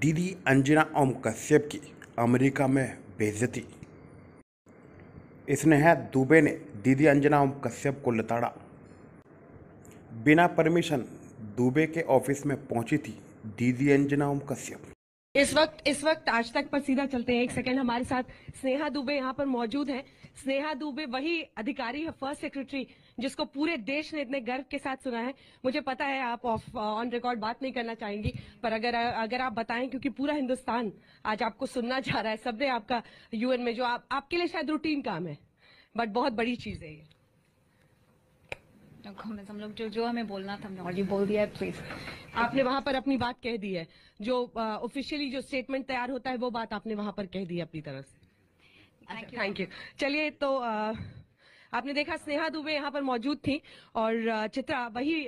दीदी अंजना ओम कश्यप की अमेरिका में बेजती इसने है दुबे ने दीदी अंजना ओम कश्यप को लताड़ा बिना परमिशन दुबे के ऑफिस में पहुंची थी दीदी अंजना ओम कश्यप इस वक्त इस वक्त आज तक पर सीधा चलते हैं एक सेकंड हमारे साथ स्नेहा दुबे यहाँ पर मौजूद हैं स्नेहा दुबे वही अधिकारी है फर्स्ट सेक्रेटरी जिसको पूरे देश ने इतने गर्व के साथ सुना है मुझे पता है आप ऑफ ऑन रिकॉर्ड बात नहीं करना चाहेंगी पर अगर अगर आप बताएं क्योंकि पूरा हिंदुस्तान आज आपको सुनना चाह रहा है सब ने आपका यूएन में जो आप आपके लिए शायद रूटीन काम है बट बहुत बड़ी चीज है ये हम लोग जो जो हमें बोलना था हमने ऑलरेडी बोल दिया है प्लीज आपने वहां पर अपनी बात कह दी है जो ऑफिशियली जो स्टेटमेंट तैयार होता है वो बात आपने वहां पर कह दी अपनी तरफ से थैंक यू अच्छा, चलिए तो आ, आपने देखा स्नेहा दुबे यहाँ पर मौजूद थी और चित्रा वही